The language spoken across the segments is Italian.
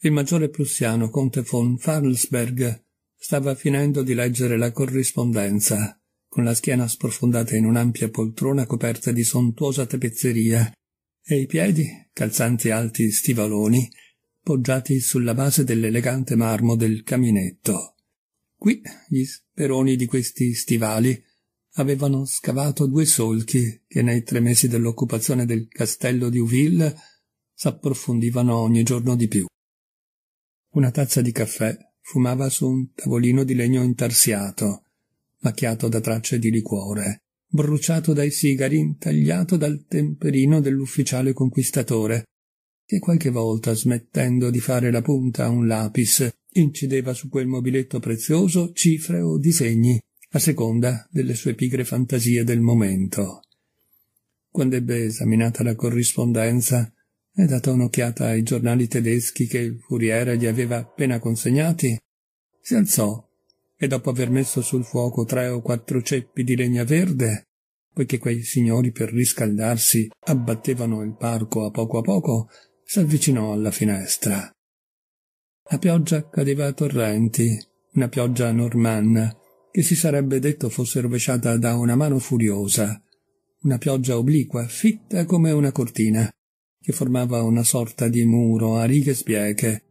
Il maggiore prussiano conte von Farlsberg stava finendo di leggere la corrispondenza, con la schiena sprofondata in un'ampia poltrona coperta di sontuosa tepezzeria e i piedi, calzanti alti stivaloni, poggiati sulla base dell'elegante marmo del caminetto. Qui gli speroni di questi stivali avevano scavato due solchi che nei tre mesi dell'occupazione del castello di Uville s'approfondivano ogni giorno di più. Una tazza di caffè fumava su un tavolino di legno intarsiato, macchiato da tracce di liquore, bruciato dai sigari, intagliato dal temperino dell'ufficiale conquistatore, che qualche volta, smettendo di fare la punta a un lapis, incideva su quel mobiletto prezioso cifre o disegni, a seconda delle sue pigre fantasie del momento. Quando ebbe esaminata la corrispondenza, e data un'occhiata ai giornali tedeschi che il Corriere gli aveva appena consegnati, si alzò e dopo aver messo sul fuoco tre o quattro ceppi di legna verde, poiché quei signori per riscaldarsi abbattevano il parco a poco a poco, s'avvicinò alla finestra. La pioggia cadeva a torrenti, una pioggia normanna, che si sarebbe detto fosse rovesciata da una mano furiosa, una pioggia obliqua, fitta come una cortina, che formava una sorta di muro a righe spieche.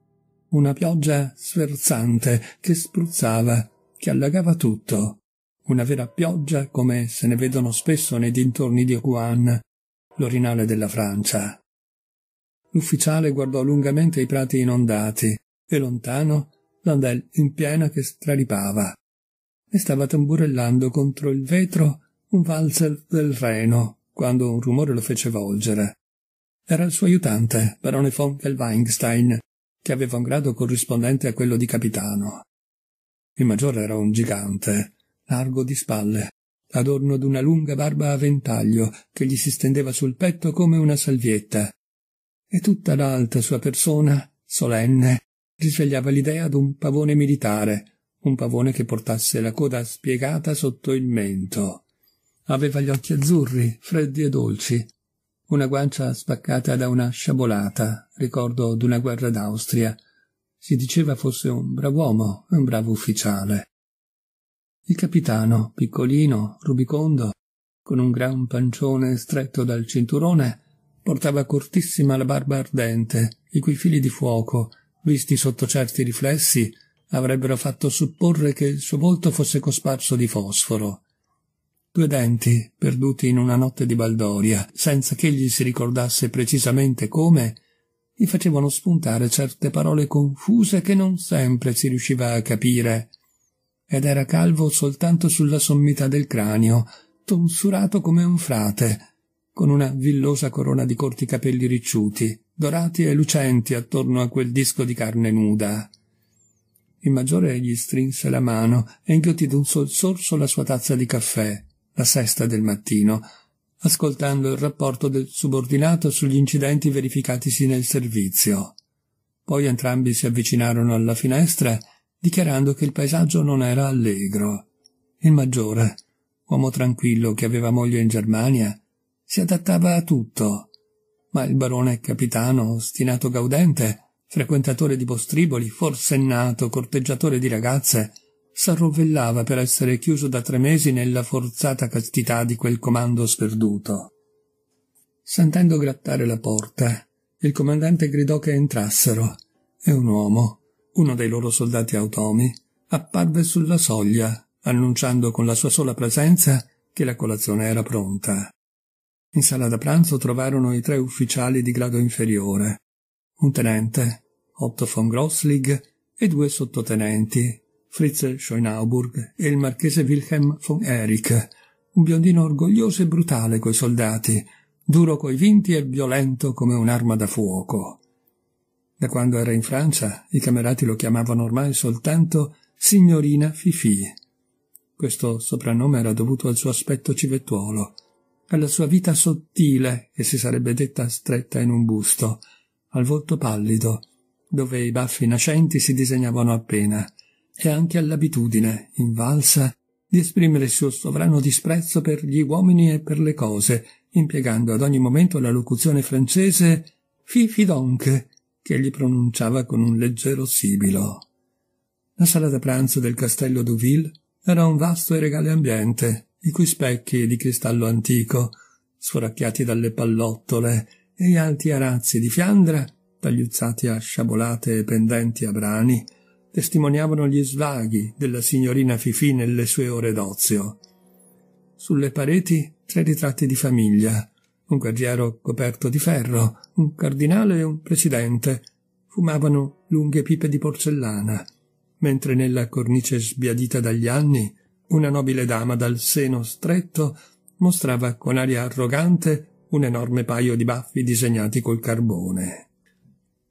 Una pioggia sferzante che spruzzava, che allagava tutto. Una vera pioggia come se ne vedono spesso nei dintorni di Rouen, l'orinale della Francia. L'ufficiale guardò lungamente i prati inondati e lontano l'andel in piena che straripava e stava tamburellando contro il vetro un valzer del Reno quando un rumore lo fece volgere. Era il suo aiutante, barone von Fellweinstein, che aveva un grado corrispondente a quello di capitano. Il maggiore era un gigante, largo di spalle, adorno d'una lunga barba a ventaglio che gli si stendeva sul petto come una salvietta, e tutta l'alta sua persona, solenne, risvegliava l'idea d'un pavone militare, un pavone che portasse la coda spiegata sotto il mento. Aveva gli occhi azzurri, freddi e dolci, una guancia spaccata da una sciabolata, ricordo d'una guerra d'Austria. Si diceva fosse un bravo uomo, un bravo ufficiale. Il capitano, piccolino, rubicondo, con un gran pancione stretto dal cinturone, portava cortissima la barba ardente, i cui fili di fuoco, visti sotto certi riflessi, avrebbero fatto supporre che il suo volto fosse cosparso di fosforo due denti perduti in una notte di baldoria, senza che egli si ricordasse precisamente come, gli facevano spuntare certe parole confuse che non sempre si riusciva a capire. Ed era calvo soltanto sulla sommità del cranio, tonsurato come un frate, con una villosa corona di corti capelli ricciuti, dorati e lucenti attorno a quel disco di carne nuda. Il maggiore gli strinse la mano e inghiottì d'un sol sorso la sua tazza di caffè la sesta del mattino, ascoltando il rapporto del subordinato sugli incidenti verificatisi nel servizio. Poi entrambi si avvicinarono alla finestra, dichiarando che il paesaggio non era allegro. Il maggiore, uomo tranquillo che aveva moglie in Germania, si adattava a tutto, ma il barone capitano, ostinato gaudente, frequentatore di postriboli, forsennato, corteggiatore di ragazze, s'arrovellava per essere chiuso da tre mesi nella forzata castità di quel comando sperduto. Sentendo grattare la porta, il comandante gridò che entrassero e un uomo, uno dei loro soldati automi, apparve sulla soglia, annunciando con la sua sola presenza che la colazione era pronta. In sala da pranzo trovarono i tre ufficiali di grado inferiore, un tenente, Otto von Grosslig, e due sottotenenti, Fritz Scheunaburg e il marchese Wilhelm von Erich, un biondino orgoglioso e brutale coi soldati, duro coi vinti e violento come un'arma da fuoco. Da quando era in Francia, i camerati lo chiamavano ormai soltanto signorina Fifì. Questo soprannome era dovuto al suo aspetto civettuolo, alla sua vita sottile, che si sarebbe detta stretta in un busto, al volto pallido, dove i baffi nascenti si disegnavano appena, e anche all'abitudine, invalsa, di esprimere il suo sovrano disprezzo per gli uomini e per le cose, impiegando ad ogni momento la locuzione francese fifi donc, che gli pronunciava con un leggero sibilo. La sala da pranzo del castello d'Uville era un vasto e regale ambiente, i cui specchi di cristallo antico, sforacchiati dalle pallottole, e gli alti arazzi di Fiandra, tagliuzzati a sciabolate e pendenti a brani, testimoniavano gli svaghi della signorina Fifì nelle sue ore d'ozio. Sulle pareti tre ritratti di famiglia, un guerriero coperto di ferro, un cardinale e un presidente, fumavano lunghe pipe di porcellana, mentre nella cornice sbiadita dagli anni una nobile dama dal seno stretto mostrava con aria arrogante un enorme paio di baffi disegnati col carbone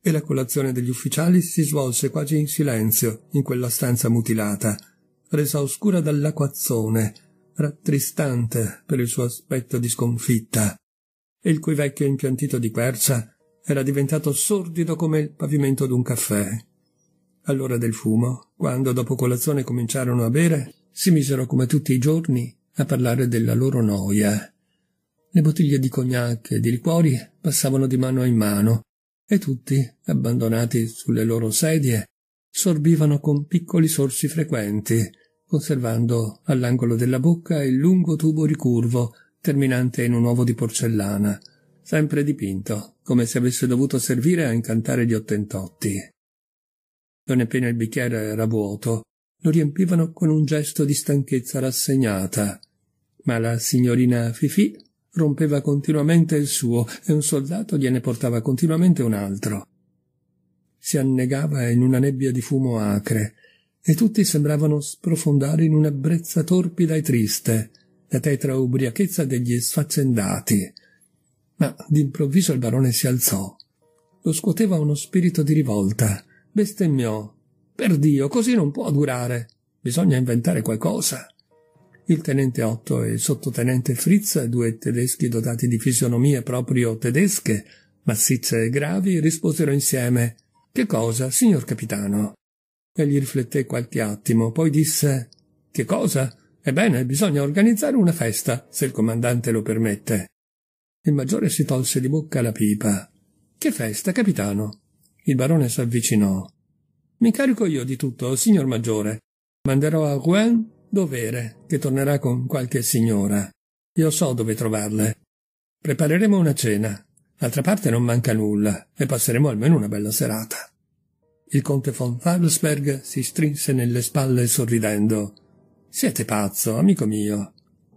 e la colazione degli ufficiali si svolse quasi in silenzio in quella stanza mutilata, resa oscura dall'acquazzone, rattristante per il suo aspetto di sconfitta, e il cui vecchio impiantito di quercia era diventato sordido come il pavimento d'un caffè. All'ora del fumo, quando dopo colazione cominciarono a bere, si misero come tutti i giorni a parlare della loro noia. Le bottiglie di cognac e di liquori passavano di mano in mano, e tutti, abbandonati sulle loro sedie, sorbivano con piccoli sorsi frequenti, conservando all'angolo della bocca il lungo tubo ricurvo terminante in un uovo di porcellana, sempre dipinto, come se avesse dovuto servire a incantare gli ottentotti. Non appena il bicchiere era vuoto, lo riempivano con un gesto di stanchezza rassegnata, ma la signorina Fifì rompeva continuamente il suo e un soldato gliene portava continuamente un altro. Si annegava in una nebbia di fumo acre e tutti sembravano sprofondare in una brezza torpida e triste, la tetra ubriachezza degli sfaccendati. Ma d'improvviso il barone si alzò. Lo scuoteva uno spirito di rivolta. Bestemmiò. Per Dio, così non può durare. Bisogna inventare qualcosa il tenente Otto e il sottotenente Fritz, due tedeschi dotati di fisionomie proprio tedesche, massicce e gravi, risposero insieme Che cosa, signor capitano? Egli rifletté qualche attimo, poi disse Che cosa? Ebbene, bisogna organizzare una festa, se il comandante lo permette. Il maggiore si tolse di bocca la pipa. Che festa, capitano? Il barone s'avvicinò. Mi carico io di tutto, signor maggiore. Manderò a Rouen Dovere, che tornerà con qualche signora. Io so dove trovarle. Prepareremo una cena. D'altra parte non manca nulla e passeremo almeno una bella serata. Il conte von Falsberg si strinse nelle spalle sorridendo. Siete pazzo, amico mio.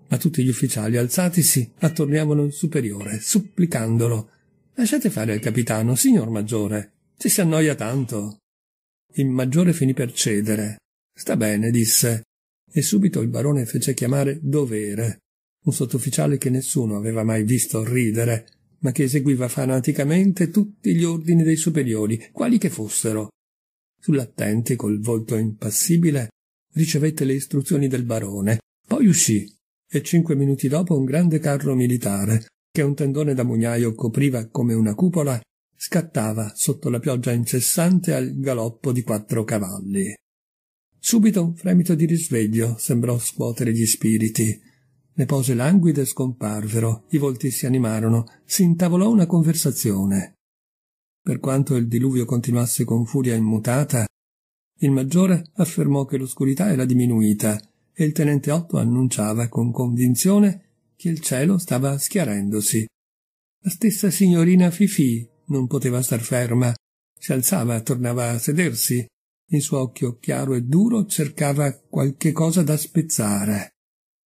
Ma tutti gli ufficiali alzatisi attorniavano il superiore, supplicandolo. Lasciate fare al capitano, signor maggiore. Ci si annoia tanto. Il maggiore finì per cedere. Sta bene, disse e subito il barone fece chiamare Dovere, un sottufficiale che nessuno aveva mai visto ridere, ma che eseguiva fanaticamente tutti gli ordini dei superiori, quali che fossero. Sull'attenti, col volto impassibile, ricevette le istruzioni del barone, poi uscì, e cinque minuti dopo un grande carro militare, che un tendone da mugnaio copriva come una cupola, scattava sotto la pioggia incessante al galoppo di quattro cavalli. Subito un fremito di risveglio sembrò scuotere gli spiriti. Le pose languide scomparvero, i volti si animarono, si intavolò una conversazione. Per quanto il diluvio continuasse con furia immutata, il maggiore affermò che l'oscurità era diminuita e il tenente Otto annunciava con convinzione che il cielo stava schiarendosi. La stessa signorina Fifì non poteva star ferma, si alzava, tornava a sedersi, il suo occhio chiaro e duro cercava qualche cosa da spezzare.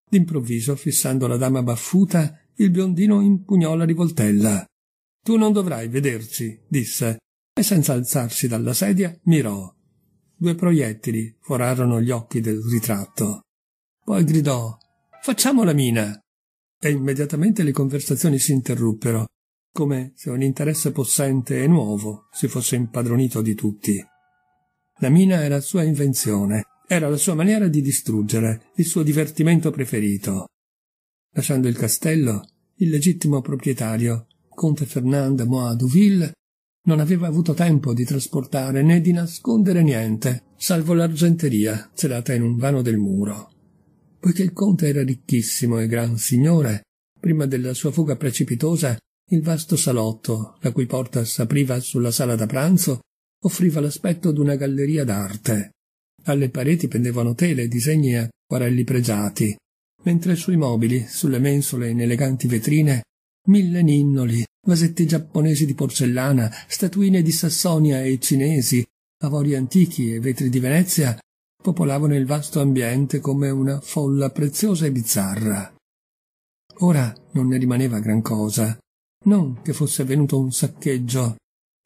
D'improvviso, fissando la dama baffuta, il biondino impugnò la rivoltella. Tu non dovrai vederci, disse, e senza alzarsi dalla sedia mirò. Due proiettili forarono gli occhi del ritratto. Poi gridò Facciamo la mina! E immediatamente le conversazioni si interruppero, come se un interesse possente e nuovo si fosse impadronito di tutti. La mina era sua invenzione, era la sua maniera di distruggere, il suo divertimento preferito. Lasciando il castello, il legittimo proprietario, conte Fernand Moa Duville, non aveva avuto tempo di trasportare né di nascondere niente, salvo l'argenteria celata in un vano del muro. Poiché il conte era ricchissimo e gran signore, prima della sua fuga precipitosa, il vasto salotto, la cui porta s'apriva sulla sala da pranzo, offriva l'aspetto d'una galleria d'arte. Alle pareti pendevano tele, disegni e acquarelli pregiati, mentre sui mobili, sulle mensole e in eleganti vetrine, mille ninnoli, vasetti giapponesi di porcellana, statuine di Sassonia e cinesi, avori antichi e vetri di Venezia popolavano il vasto ambiente come una folla preziosa e bizzarra. Ora non ne rimaneva gran cosa. Non che fosse avvenuto un saccheggio,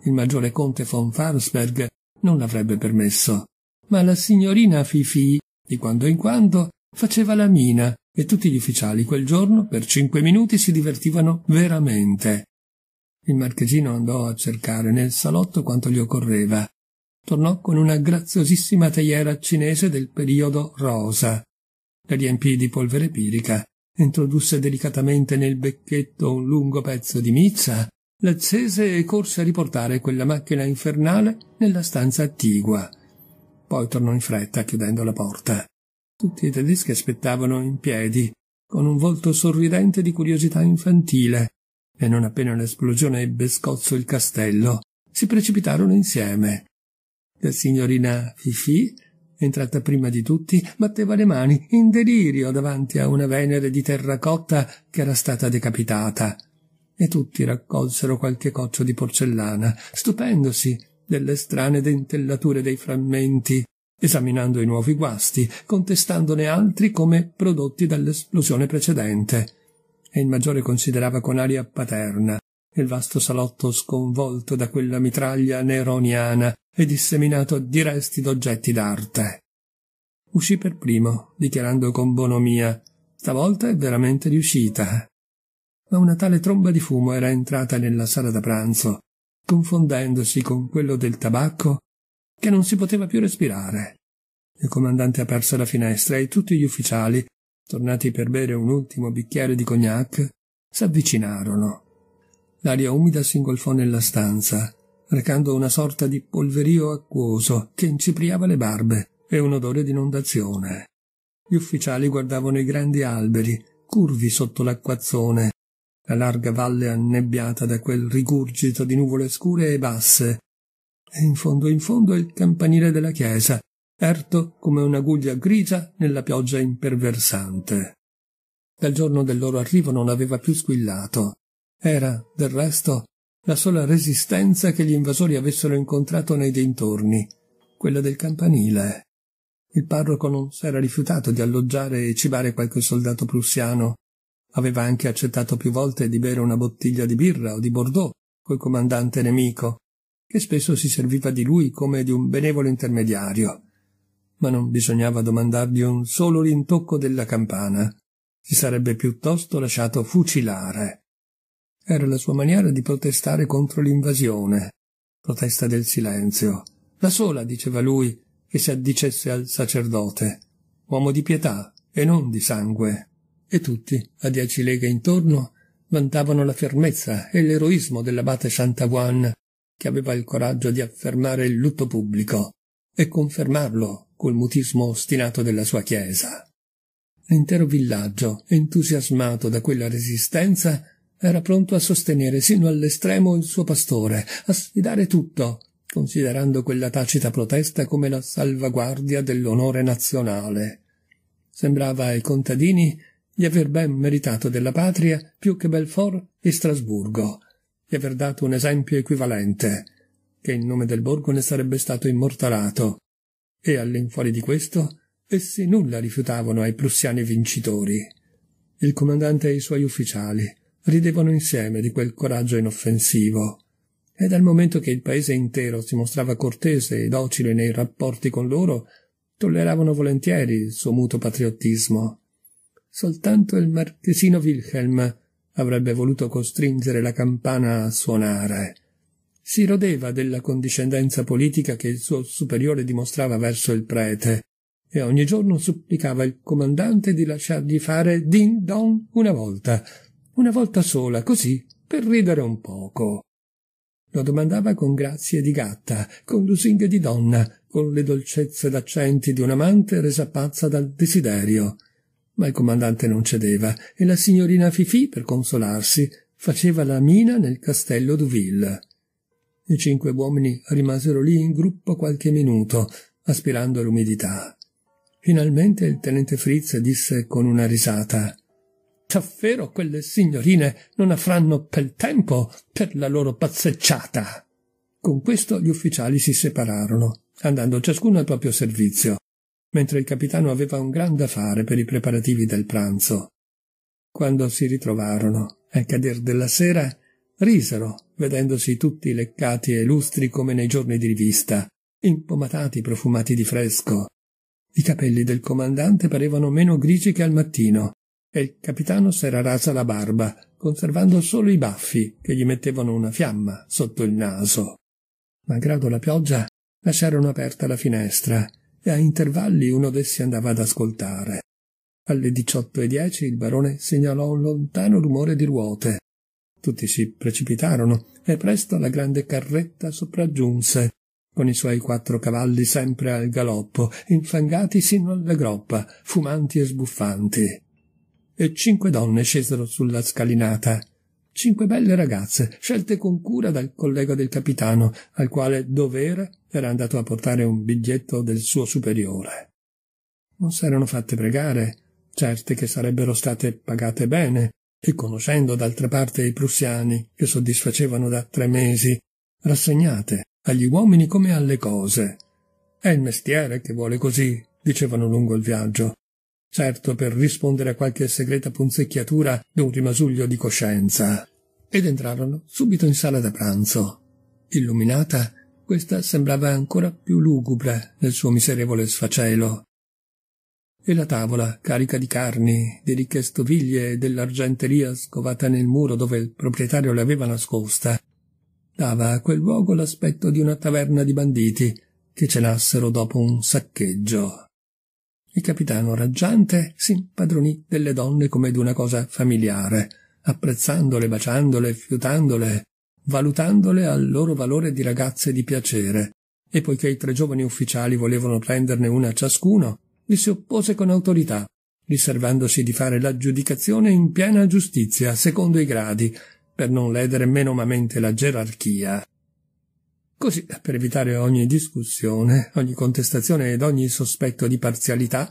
il maggiore conte von Farsberg non l'avrebbe permesso, ma la signorina Fifi, di quando in quando, faceva la mina e tutti gli ufficiali quel giorno per cinque minuti si divertivano veramente. Il marchesino andò a cercare nel salotto quanto gli occorreva. Tornò con una graziosissima teiera cinese del periodo rosa. La riempì di polvere pirica, introdusse delicatamente nel becchetto un lungo pezzo di mizza L'azzese corse a riportare quella macchina infernale nella stanza attigua. Poi tornò in fretta chiudendo la porta. Tutti i tedeschi aspettavano in piedi, con un volto sorridente di curiosità infantile, e non appena l'esplosione ebbe scozzo il castello, si precipitarono insieme. La signorina Fifì, entrata prima di tutti, batteva le mani in delirio davanti a una Venere di terracotta che era stata decapitata e tutti raccolsero qualche coccio di porcellana, stupendosi delle strane dentellature dei frammenti, esaminando i nuovi guasti, contestandone altri come prodotti dall'esplosione precedente. E il maggiore considerava con aria paterna il vasto salotto sconvolto da quella mitraglia neroniana e disseminato di resti d'oggetti d'arte. Uscì per primo, dichiarando con bonomia Stavolta è veramente riuscita ma una tale tromba di fumo era entrata nella sala da pranzo, confondendosi con quello del tabacco, che non si poteva più respirare. Il comandante aperse la finestra e tutti gli ufficiali, tornati per bere un ultimo bicchiere di cognac, s'avvicinarono. L'aria umida si ingolfò nella stanza, recando una sorta di polverio acquoso che incipriava le barbe e un odore di inondazione. Gli ufficiali guardavano i grandi alberi, curvi sotto l'acquazzone, la larga valle annebbiata da quel rigurgito di nuvole scure e basse, e in fondo in fondo il campanile della chiesa, erto come un'aguglia grigia nella pioggia imperversante. Dal giorno del loro arrivo non aveva più squillato. Era, del resto, la sola resistenza che gli invasori avessero incontrato nei dintorni, quella del campanile. Il parroco non s'era rifiutato di alloggiare e cibare qualche soldato prussiano, Aveva anche accettato più volte di bere una bottiglia di birra o di Bordeaux col comandante nemico, che spesso si serviva di lui come di un benevolo intermediario. Ma non bisognava domandargli un solo rintocco della campana. Si sarebbe piuttosto lasciato fucilare. Era la sua maniera di protestare contro l'invasione. Protesta del silenzio. La sola, diceva lui, che si addicesse al sacerdote. Uomo di pietà e non di sangue e tutti, a dieci leghe intorno, vantavano la fermezza e l'eroismo dell'abate Sant'Avoine, che aveva il coraggio di affermare il lutto pubblico e confermarlo col mutismo ostinato della sua chiesa. L'intero villaggio, entusiasmato da quella resistenza, era pronto a sostenere sino all'estremo il suo pastore, a sfidare tutto, considerando quella tacita protesta come la salvaguardia dell'onore nazionale. Sembrava ai contadini di aver ben meritato della patria più che Belfort e Strasburgo, di aver dato un esempio equivalente, che in nome del borgo ne sarebbe stato immortalato, e all'infuori di questo essi nulla rifiutavano ai prussiani vincitori. Il comandante e i suoi ufficiali ridevano insieme di quel coraggio inoffensivo, e dal momento che il paese intero si mostrava cortese e docile nei rapporti con loro, tolleravano volentieri il suo muto patriottismo. Soltanto il marchesino Wilhelm avrebbe voluto costringere la campana a suonare. Si rodeva della condiscendenza politica che il suo superiore dimostrava verso il prete e ogni giorno supplicava il comandante di lasciargli fare din don una volta, una volta sola, così, per ridere un poco. Lo domandava con grazie di gatta, con lusinghe di donna, con le dolcezze d'accenti di un amante resa pazza dal desiderio ma il comandante non cedeva e la signorina Fifì, per consolarsi, faceva la mina nel castello Duville. I cinque uomini rimasero lì in gruppo qualche minuto, aspirando l'umidità. Finalmente il tenente Fritz disse con una risata Davvero quelle signorine non avranno pel tempo per la loro pazzecciata. Con questo gli ufficiali si separarono, andando ciascuno al proprio servizio mentre il capitano aveva un gran da fare per i preparativi del pranzo. Quando si ritrovarono, al cader della sera, risero, vedendosi tutti leccati e lustri come nei giorni di rivista, impomatati profumati di fresco. I capelli del comandante parevano meno grigi che al mattino, e il capitano s'era rasa la barba, conservando solo i baffi che gli mettevano una fiamma sotto il naso. Malgrado la pioggia, lasciarono aperta la finestra e a intervalli uno d'essi andava ad ascoltare. Alle 18.10 il barone segnalò un lontano rumore di ruote. Tutti si precipitarono e presto la grande carretta sopraggiunse, con i suoi quattro cavalli sempre al galoppo, infangati sino alla groppa, fumanti e sbuffanti. E cinque donne scesero sulla scalinata, cinque belle ragazze, scelte con cura dal collega del capitano, al quale dovere era andato a portare un biglietto del suo superiore. Non s'erano fatte pregare, certe che sarebbero state pagate bene, e conoscendo d'altra parte i prussiani, che soddisfacevano da tre mesi, rassegnate agli uomini come alle cose. È il mestiere che vuole così, dicevano lungo il viaggio, certo per rispondere a qualche segreta punzecchiatura d'un rimasuglio di coscienza, ed entrarono subito in sala da pranzo. Illuminata, questa sembrava ancora più lugubre nel suo miserevole sfacelo. E la tavola, carica di carni, di ricche stoviglie e dell'argenteria scovata nel muro dove il proprietario le aveva nascosta, dava a quel luogo l'aspetto di una taverna di banditi che cenassero dopo un saccheggio. Il capitano raggiante si impadronì delle donne come d'una cosa familiare, apprezzandole, baciandole, fiutandole, valutandole al loro valore di ragazze di piacere, e poiché i tre giovani ufficiali volevano prenderne una ciascuno, vi si oppose con autorità, riservandosi di fare l'aggiudicazione in piena giustizia, secondo i gradi, per non ledere menomamente la gerarchia. Così, per evitare ogni discussione, ogni contestazione ed ogni sospetto di parzialità,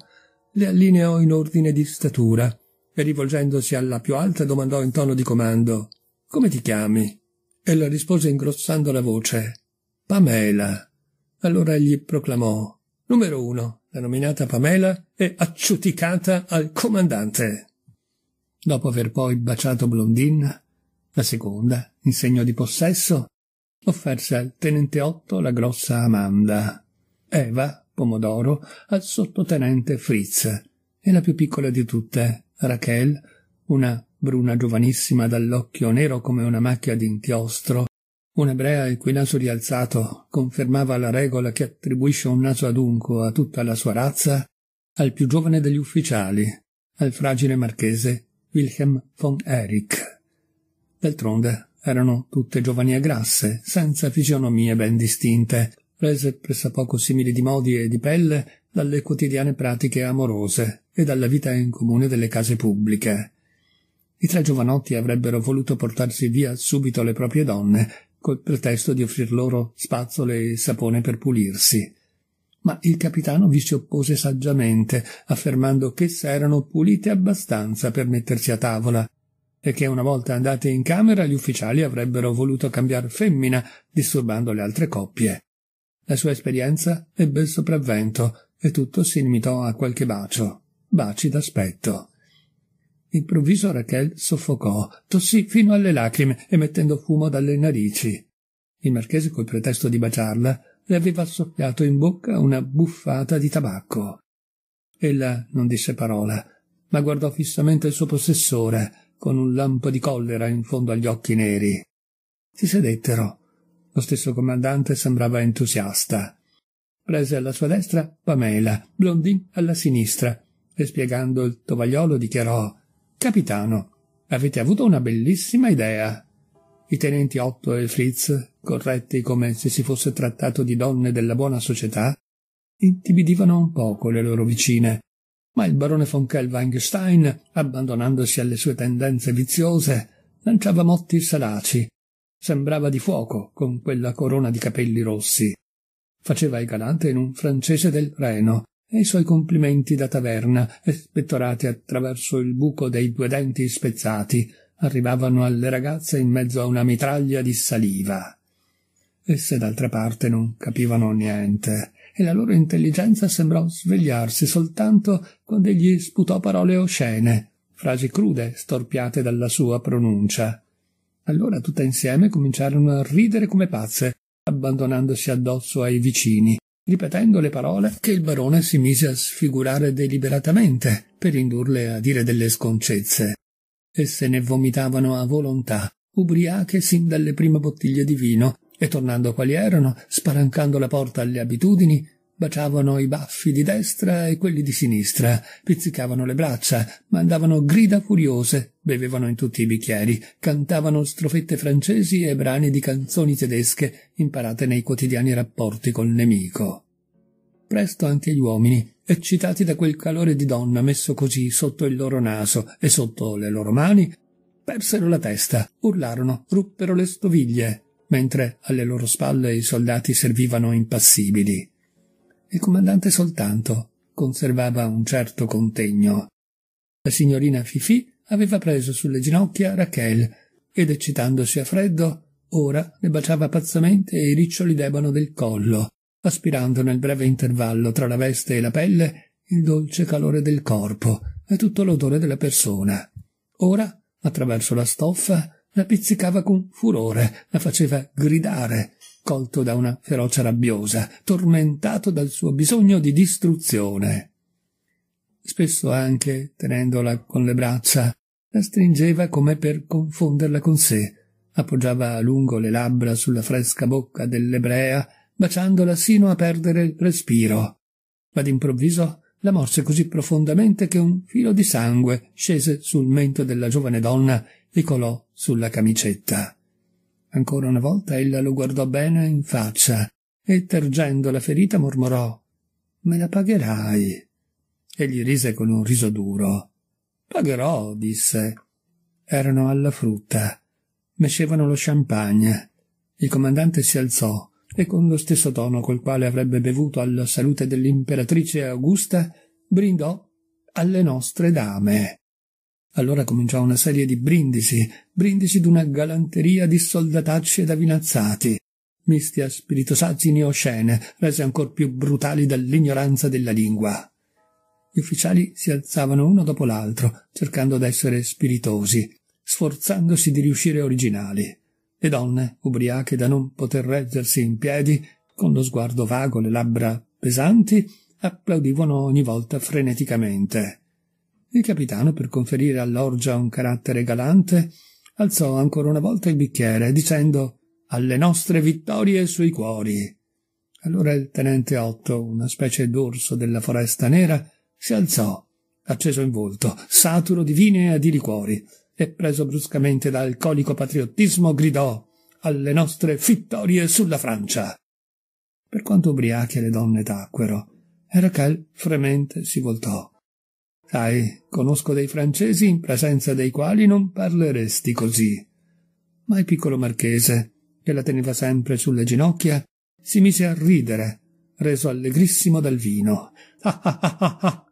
le allineò in ordine di statura e rivolgendosi alla più alta domandò in tono di comando «Come ti chiami?» Ella rispose ingrossando la voce «Pamela». Allora egli proclamò «Numero uno, la nominata Pamela è acciuticata al comandante». Dopo aver poi baciato Blondin, la seconda, in segno di possesso, offerse al tenente Otto la grossa Amanda, Eva, Pomodoro, al sottotenente Fritz e la più piccola di tutte, Rachel, una bruna giovanissima dall'occhio nero come una macchia d'inchiostro, un'ebrea il cui naso rialzato confermava la regola che attribuisce un naso adunco a tutta la sua razza, al più giovane degli ufficiali, al fragile marchese Wilhelm von Erich. D'altronde erano tutte giovani e grasse, senza fisionomie ben distinte, rese pressappoco simili di modi e di pelle dalle quotidiane pratiche amorose e dalla vita in comune delle case pubbliche. I tre giovanotti avrebbero voluto portarsi via subito le proprie donne, col pretesto di offrir loro spazzole e sapone per pulirsi. Ma il capitano vi si oppose saggiamente, affermando che erano pulite abbastanza per mettersi a tavola e che una volta andate in camera gli ufficiali avrebbero voluto cambiar femmina, disturbando le altre coppie. La sua esperienza ebbe il sopravvento e tutto si limitò a qualche bacio, baci d'aspetto. Improvviso Raquel soffocò, tossì fino alle lacrime, emettendo fumo dalle narici. Il marchese, col pretesto di baciarla, le aveva soffiato in bocca una buffata di tabacco. Ella non disse parola, ma guardò fissamente il suo possessore, con un lampo di collera in fondo agli occhi neri. Si sedettero. Lo stesso comandante sembrava entusiasta. Prese alla sua destra Pamela, Blondin alla sinistra, e spiegando il tovagliolo dichiarò Capitano, avete avuto una bellissima idea. I tenenti Otto e Fritz, corretti come se si fosse trattato di donne della buona società, intimidivano un poco le loro vicine, ma il barone von Kelweinstein, abbandonandosi alle sue tendenze viziose, lanciava motti salaci. Sembrava di fuoco con quella corona di capelli rossi. Faceva il galante in un francese del Reno e i suoi complimenti da taverna, spettorati attraverso il buco dei due denti spezzati, arrivavano alle ragazze in mezzo a una mitraglia di saliva. Esse d'altra parte non capivano niente e la loro intelligenza sembrò svegliarsi soltanto quando egli sputò parole oscene, frasi crude storpiate dalla sua pronuncia. Allora tutte insieme cominciarono a ridere come pazze, abbandonandosi addosso ai vicini, ripetendo le parole che il barone si mise a sfigurare deliberatamente per indurle a dire delle sconcezze. Esse ne vomitavano a volontà, ubriache sin dalle prime bottiglie di vino e tornando quali erano, spalancando la porta alle abitudini, baciavano i baffi di destra e quelli di sinistra, pizzicavano le braccia, mandavano grida furiose, bevevano in tutti i bicchieri, cantavano strofette francesi e brani di canzoni tedesche imparate nei quotidiani rapporti col nemico. Presto anche gli uomini, eccitati da quel calore di donna messo così sotto il loro naso e sotto le loro mani, persero la testa, urlarono, ruppero le stoviglie, mentre alle loro spalle i soldati servivano impassibili. Il comandante soltanto conservava un certo contegno. La signorina Fifì aveva preso sulle ginocchia Rachel ed eccitandosi a freddo, ora le baciava pazzamente i riccioli d'ebano del collo, aspirando nel breve intervallo tra la veste e la pelle il dolce calore del corpo e tutto l'odore della persona. Ora, attraverso la stoffa, la pizzicava con furore, la faceva gridare, colto da una ferocia rabbiosa, tormentato dal suo bisogno di distruzione. Spesso anche, tenendola con le braccia, la stringeva come per confonderla con sé, appoggiava a lungo le labbra sulla fresca bocca dell'ebrea, baciandola sino a perdere il respiro. Ma d'improvviso la morse così profondamente che un filo di sangue scese sul mento della giovane donna e colò sulla camicetta. Ancora una volta ella lo guardò bene in faccia e, tergendo la ferita, mormorò Me la pagherai. Egli rise con un riso duro. Pagherò, disse. Erano alla frutta. Mescevano lo champagne. Il comandante si alzò e con lo stesso tono col quale avrebbe bevuto alla salute dell'imperatrice Augusta brindò alle nostre dame. Allora cominciò una serie di brindisi, brindisi d'una galanteria di soldatacci ed avinanzati, misti a spiritosagini oscene, rese ancor più brutali dall'ignoranza della lingua. Gli ufficiali si alzavano uno dopo l'altro, cercando d'essere spiritosi, sforzandosi di riuscire originali. Le donne, ubriache da non poter reggersi in piedi, con lo sguardo vago, le labbra pesanti, applaudivano ogni volta freneticamente. Il capitano, per conferire all'orgia un carattere galante, alzò ancora una volta il bicchiere, dicendo alle nostre vittorie sui cuori. Allora il tenente Otto, una specie d'orso della foresta nera, si alzò, acceso in volto, saturo di vine e di liquori, e preso bruscamente da alcolico patriottismo, gridò alle nostre vittorie sulla Francia. Per quanto ubriache le donne tacquero, e Raquel fremente si voltò. Sai, conosco dei francesi in presenza dei quali non parleresti così. Ma il piccolo marchese, che la teneva sempre sulle ginocchia, si mise a ridere, reso allegrissimo dal vino. Ah, ah ah ah ah!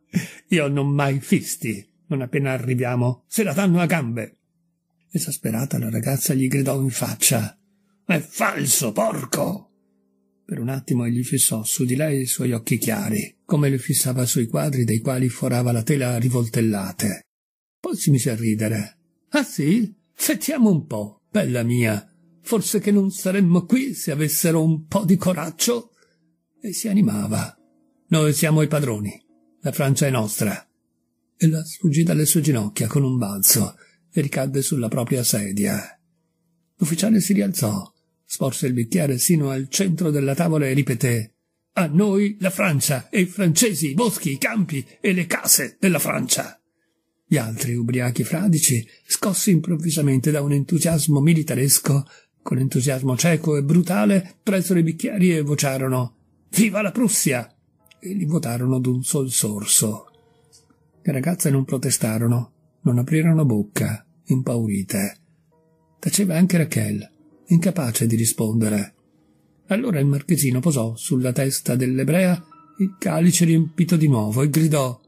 Io non mai fisti. Non appena arriviamo, se la danno a gambe. Esasperata la ragazza gli gridò in faccia. È falso, porco! Per un attimo egli fissò su di lei i suoi occhi chiari come le fissava sui quadri dei quali forava la tela a rivoltellate. Poi si mise a ridere. Ah sì? Fettiamo un po', bella mia. Forse che non saremmo qui se avessero un po' di coraggio? E si animava. Noi siamo i padroni. La Francia è nostra. E la sfuggì dalle sue ginocchia con un balzo e ricadde sulla propria sedia. L'ufficiale si rialzò, sporse il bicchiere sino al centro della tavola e ripeté a noi la Francia e i francesi, i boschi, i campi e le case della Francia. Gli altri ubriachi fradici, scossi improvvisamente da un entusiasmo militaresco, con entusiasmo cieco e brutale, presero i bicchieri e vociarono Viva la Prussia! e li votarono d'un sol sorso. Le ragazze non protestarono, non aprirono bocca, impaurite. Taceva anche Raquel, incapace di rispondere. Allora il marchesino posò sulla testa dell'ebrea il calice riempito di nuovo e gridò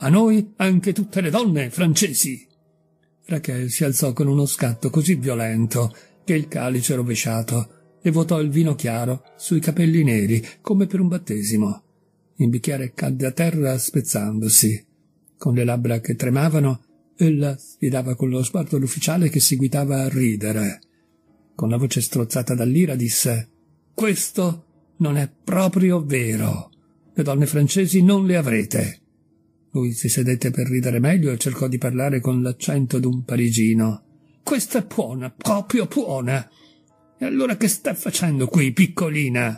A noi anche tutte le donne francesi. Rachel si alzò con uno scatto così violento che il calice rovesciato e vuotò il vino chiaro sui capelli neri come per un battesimo. Il bicchiere cadde a terra spezzandosi. Con le labbra che tremavano, ella sfidava con lo sguardo l'ufficiale che seguitava a ridere. Con la voce strozzata dall'ira disse questo non è proprio vero. Le donne francesi non le avrete. Lui si sedette per ridere meglio e cercò di parlare con l'accento d'un parigino. Questa è buona, proprio buona. E allora che sta facendo qui, piccolina?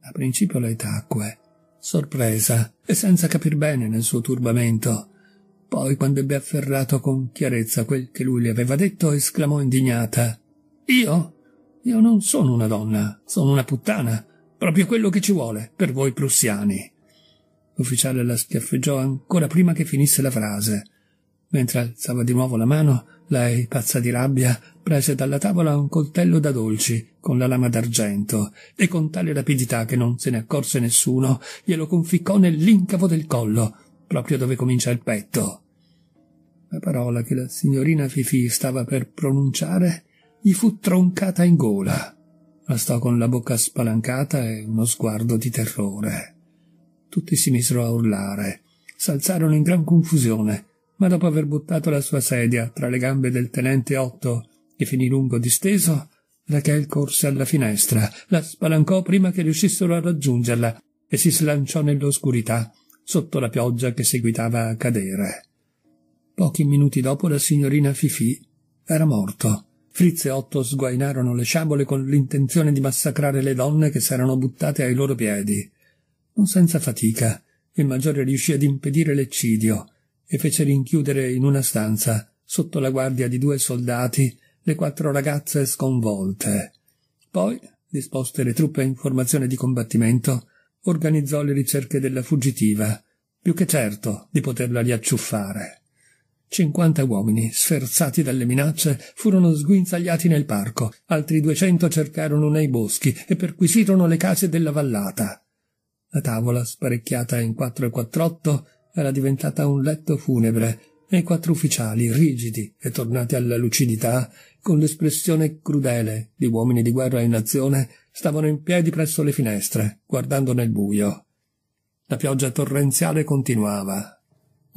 A principio lei tacque, sorpresa e senza capir bene nel suo turbamento. Poi, quando ebbe afferrato con chiarezza quel che lui le aveva detto, esclamò indignata. Io? Io non sono una donna, sono una puttana, proprio quello che ci vuole, per voi prussiani. L'ufficiale la schiaffeggiò ancora prima che finisse la frase. Mentre alzava di nuovo la mano, lei, pazza di rabbia, prese dalla tavola un coltello da dolci con la lama d'argento e con tale rapidità che non se ne accorse nessuno, glielo conficcò nell'incavo del collo, proprio dove comincia il petto. La parola che la signorina Fifì stava per pronunciare gli fu troncata in gola. Restò con la bocca spalancata e uno sguardo di terrore. Tutti si misero a urlare, s'alzarono in gran confusione, ma dopo aver buttato la sua sedia tra le gambe del tenente Otto, che finì lungo disteso, Rachel corse alla finestra, la spalancò prima che riuscissero a raggiungerla e si slanciò nell'oscurità, sotto la pioggia che seguitava a cadere. Pochi minuti dopo la signorina Fifì era morto Fritz e Otto sguainarono le ciabole con l'intenzione di massacrare le donne che s'erano buttate ai loro piedi. Non senza fatica, il maggiore riuscì ad impedire l'eccidio e fece rinchiudere in una stanza, sotto la guardia di due soldati, le quattro ragazze sconvolte. Poi, disposte le truppe in formazione di combattimento, organizzò le ricerche della fuggitiva, più che certo di poterla riacciuffare. Cinquanta uomini, sferzati dalle minacce, furono sguinzagliati nel parco, altri duecento cercarono nei boschi e perquisirono le case della vallata. La tavola, sparecchiata in quattro e quattr'otto, era diventata un letto funebre e i quattro ufficiali, rigidi e tornati alla lucidità, con l'espressione crudele di uomini di guerra in azione, stavano in piedi presso le finestre, guardando nel buio. La pioggia torrenziale continuava,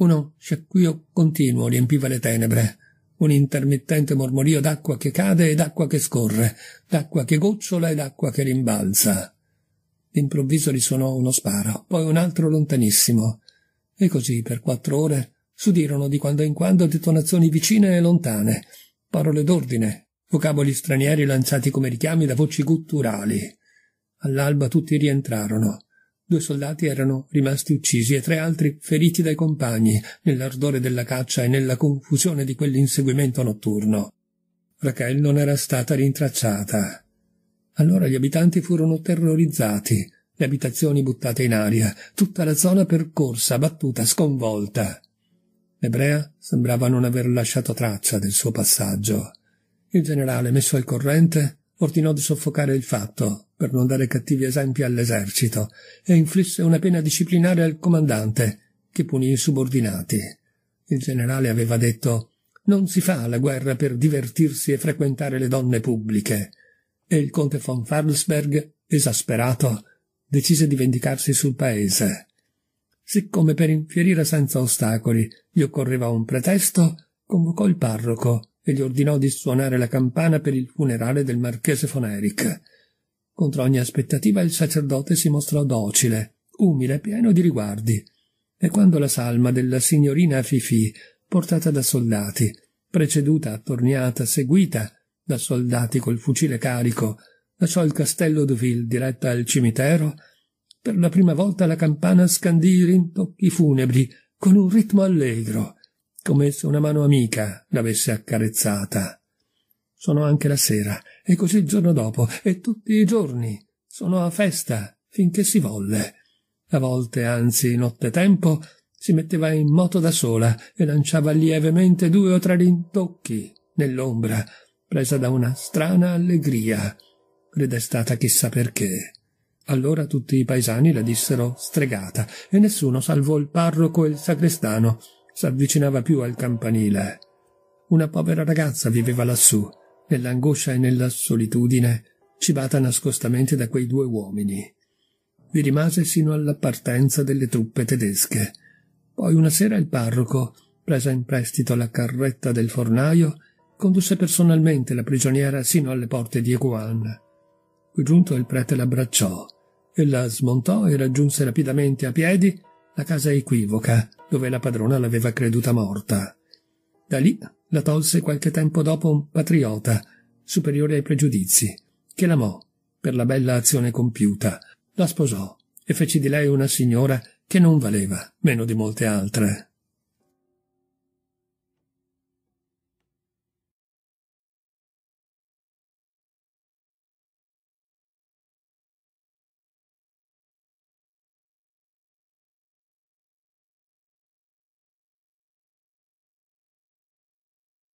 uno sciacquio continuo riempiva le tenebre, un intermittente mormorio d'acqua che cade e d'acqua che scorre, d'acqua che gocciola e d'acqua che rimbalza. D'improvviso risuonò uno sparo, poi un altro lontanissimo. E così per quattro ore s'udirono di quando in quando detonazioni vicine e lontane, parole d'ordine, vocaboli stranieri lanciati come richiami da voci gutturali. All'alba tutti rientrarono. Due soldati erano rimasti uccisi e tre altri feriti dai compagni nell'ardore della caccia e nella confusione di quell'inseguimento notturno. Raquel non era stata rintracciata. Allora gli abitanti furono terrorizzati, le abitazioni buttate in aria, tutta la zona percorsa, battuta, sconvolta. L'ebrea sembrava non aver lasciato traccia del suo passaggio. Il generale, messo al corrente, ordinò di soffocare il fatto, per non dare cattivi esempi all'esercito, e inflisse una pena disciplinare al comandante, che punì i subordinati. Il generale aveva detto non si fa la guerra per divertirsi e frequentare le donne pubbliche. E il conte von Farlsberg, esasperato, decise di vendicarsi sul paese. Siccome per infierire senza ostacoli gli occorreva un pretesto, convocò il parroco e gli ordinò di suonare la campana per il funerale del marchese von Erich. Contro ogni aspettativa il sacerdote si mostrò docile, umile e pieno di riguardi. E quando la salma della signorina Fifì, portata da soldati, preceduta, attorniata, seguita da soldati col fucile carico, lasciò il castello Deauville diretta al cimitero, per la prima volta la campana scandì i rintocchi funebri con un ritmo allegro come se una mano amica l'avesse accarezzata. Sono anche la sera, e così il giorno dopo, e tutti i giorni. Sono a festa, finché si volle. A volte, anzi, nottetempo, si metteva in moto da sola e lanciava lievemente due o tre rintocchi nell'ombra, presa da una strana allegria, ridestata chissà perché. Allora tutti i paesani la dissero stregata e nessuno salvo il parroco e il sagrestano, s'avvicinava più al campanile. Una povera ragazza viveva lassù, nell'angoscia e nella solitudine, cibata nascostamente da quei due uomini. Vi rimase sino alla partenza delle truppe tedesche. Poi una sera il parroco, presa in prestito la carretta del fornaio, condusse personalmente la prigioniera sino alle porte di Eguan. Qui giunto il prete l'abbracciò. Ella smontò e raggiunse rapidamente a piedi la casa equivoca, dove la padrona l'aveva creduta morta. Da lì la tolse qualche tempo dopo un patriota, superiore ai pregiudizi, che l'amò per la bella azione compiuta, la sposò e fece di lei una signora che non valeva meno di molte altre.